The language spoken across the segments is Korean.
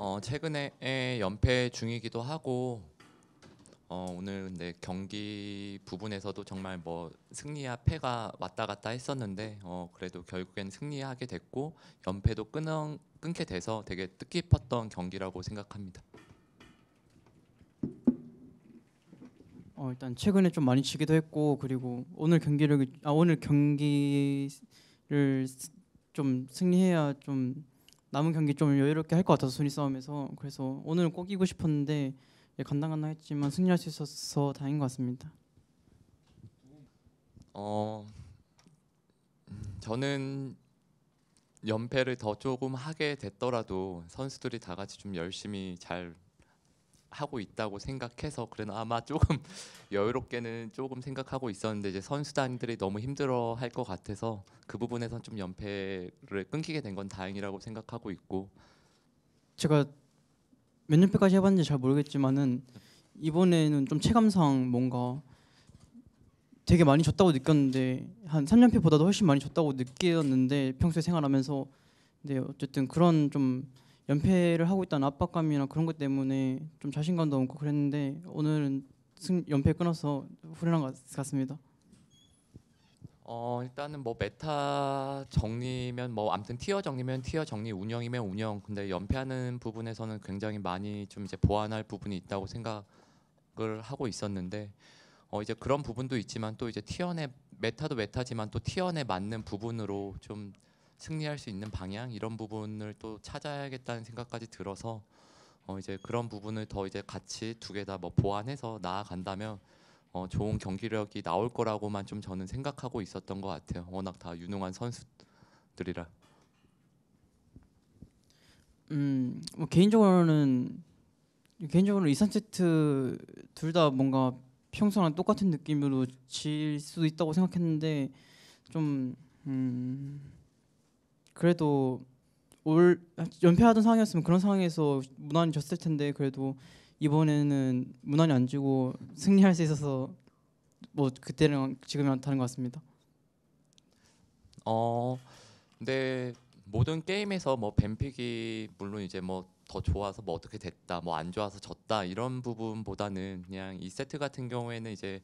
어, 최근에 연패 중이기도 하고 어, 오늘 근데 경기 부분에서도 정말 뭐 승리와 패가 왔다 갔다 했었는데 어, 그래도 결국엔 승리하게 됐고 연패도 끊은, 끊게 돼서 되게 뜻깊었던 경기라고 생각합니다. 어, 일단 최근에 좀 많이 치기도 했고 그리고 오늘 경기를 아 오늘 경기를 좀 승리해야 좀 남은 경기 좀 여유롭게 할 것 같아서 순위 싸움에서 그래서 오늘꼭 이기고 싶었는데 예, 간당간당 했지만 승리할 수 있어서 다행인 것 같습니다. 어 저는 연패를 더 조금 하게 됐더라도 선수들이 다 같이 좀 열심히 잘 하고 있다고 생각해서 그래는 아마 조금 여유롭게는 조금 생각하고 있었는데 이제 선수단들이 너무 힘들어 할것 같아서 그 부분에선 좀 연패를 끊기게 된 건 다행이라고 생각하고 있고 제가 몇 연패까지 해봤는지 잘 모르겠지만은 이번에는 좀 체감상 뭔가 되게 많이 졌다고 느꼈는데 한 3연패보다도 훨씬 많이 졌다고 느꼈는데 평소에 생활하면서 근데 어쨌든 그런 좀 연패를 하고 있다는 압박감이나 그런 것 때문에 좀 자신감도 없고 그랬는데 오늘은 승, 연패 끊어서 훈련한것 같습니다. 어 일단은 뭐 메타 정리면 뭐 아무튼 티어 정리면 티어 정리 운영이면 운영 근데 연패하는 부분에서는 굉장히 많이 좀 이제 보완할 부분이 있다고 생각을 하고 있었는데 어 이제 그런 부분도 있지만 또 이제 티어 내 메타도 메타지만 또 티어 내 맞는 부분으로 좀 승리할 수 있는 방향 이런 부분을 또 찾아야겠다는 생각까지 들어서 어 이제 그런 부분을 더 이제 같이 두 개 다뭐 보완해서 나아간다면 어 좋은 경기력이 나올 거라고만 좀 저는 생각하고 있었던 것 같아요. 워낙 다 유능한 선수들이라. 음, 뭐 개인적으로는 개인적으로 이산세트 둘 다 뭔가 평소랑 똑같은 느낌으로 질 수도 있다고 생각했는데 좀 음. 그래도 올 연패하던 상황이었으면 그런 상황에서 무난히 졌을 텐데 그래도 이번에는 무난히 안 지고 승리할 수 있어서 뭐그때는 지금이랑 다른 것 같습니다. 어, 근데 모든 게임에서 뭐 뱀픽이 물론 이제 뭐 더 좋아서 뭐 어떻게 됐다, 뭐 안 좋아서 졌다 이런 부분보다는 그냥 이 세트 같은 경우에는 이제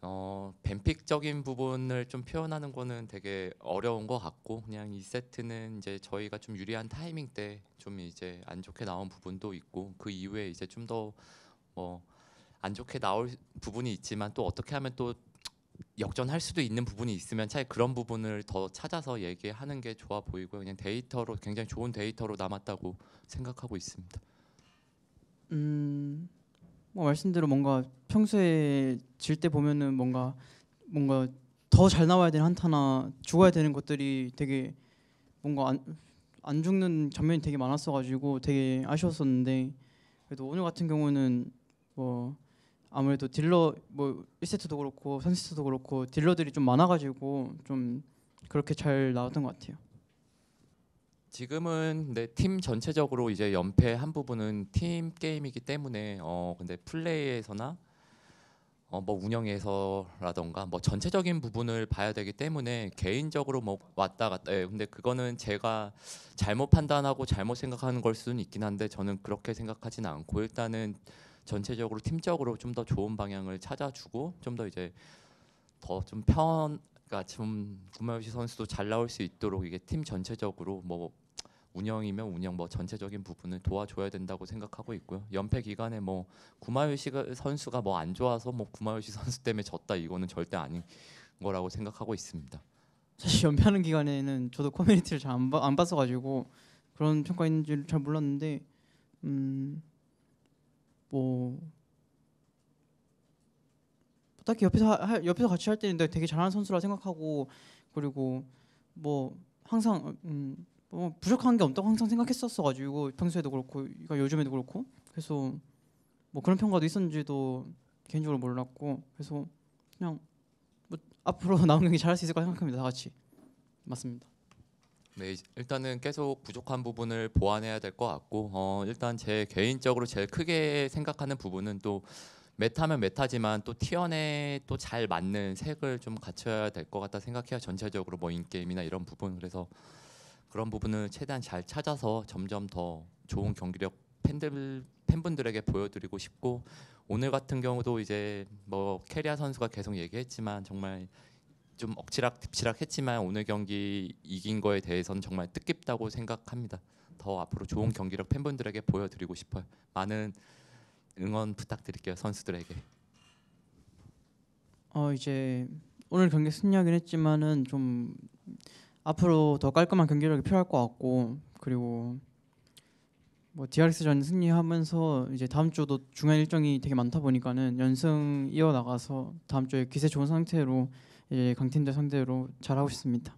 어, 뱀픽적인 부분을 좀 표현하는 거는 되게 어려운 것 같고 그냥 이 세트는 이제 저희가 좀 유리한 타이밍 때 좀 이제 안 좋게 나온 부분도 있고 그 이후에 이제 좀 더뭐안 좋게 나올 부분이 있지만 또 어떻게 하면 또 역전할 수도 있는 부분이 있으면 차라리 그런 부분을 더 찾아서 얘기하는 게 좋아 보이고 그냥 데이터로 굉장히 좋은 데이터로 남았다고 생각하고 있습니다. 음, 뭐 말씀대로 뭔가 평소에 질 때 보면은 뭔가 뭔가 더 잘 나와야 되는 한타나 죽어야 되는 것들이 되게 뭔가 안, 안 죽는 장면이 되게 많았어가지고 되게 아쉬웠었는데 그래도 오늘 같은 경우는 뭐 아무래도 딜러 뭐 1세트도 그렇고 3세트도 그렇고 딜러들이 좀 많아가지고 좀 그렇게 잘 나왔던 것 같아요. 지금은 네, 팀 전체적으로 이제 연패 한 부분은 팀 게임이기 때문에 어 근데 플레이에서나 어, 뭐운영해서라던가뭐 전체적인 부분을 봐야 되기 때문에 개인적으로 뭐 왔다 갔다 예, 근데 그거는 제가 잘못 판단하고 잘못 생각하는 걸 수는 있긴 한데 저는 그렇게 생각하진 않고 일단은 전체적으로 팀적으로 좀 더 좋은 방향을 찾아주고 좀 더 이제 더 좀 편 그러니까 좀 구마요시 선수도 잘 나올 수 있도록 이게 팀 전체적으로 뭐 운영이면 운영 뭐 전체적인 부분을 도와줘야 된다고 생각하고 있고요. 연패 기간에 뭐 구마유시 선수가 뭐 안 좋아서 뭐 구마유시 선수 때문에 졌다 이거는 절대 아닌 거라고 생각하고 있습니다. 사실 연패하는 기간에는 저도 커뮤니티를 잘 안 봤어가지고 그런 평가인 줄잘 몰랐는데 음뭐 딱히 옆에서 하, 옆에서 같이 할 때는 네, 되게 잘하는 선수라 생각하고 그리고 뭐 항상 음 어, 부족한 게 없다고 항상 생각했었어가지고 평소에도 그렇고 그러니까 요즘에도 그렇고 그래서 뭐 그런 평가도 있었는지도 개인적으로 몰랐고 그래서 그냥 뭐 앞으로 나온 경기 잘할 수 있을 까 생각합니다 다 같이 맞습니다. 네 일단은 계속 부족한 부분을 보완해야 될 것 같고 어, 일단 제 개인적으로 제일 크게 생각하는 부분은 또 메타면 메타지만 또 티언에 또 잘 맞는 색을 좀 갖춰야 될 것 같다 생각해요 전체적으로 뭐 인게임이나 이런 부분 그래서 그런 부분을 최대한 잘 찾아서 점점 더 좋은 경기력 팬들 팬분들에게 보여드리고 싶고 오늘 같은 경우도 이제 뭐 캐리아 선수가 계속 얘기했지만 정말 좀 억지락 딥치락 했지만 오늘 경기 이긴 거에 대해서는 정말 뜻깊다고 생각합니다. 더 앞으로 좋은 경기력 팬분들에게 보여드리고 싶어요. 많은 응원 부탁드릴게요 선수들에게. 어 이제 오늘 경기 승리하긴 했지만은 좀 앞으로 더 깔끔한 경기력이 필요할 것 같고 그리고 뭐 DRX전 승리하면서 이제 다음 주도 중요한 일정이 되게 많다 보니까는 연승 이어나가서 다음 주에 기세 좋은 상태로 이제 예, 강팀들 상대로 잘하고 싶습니다.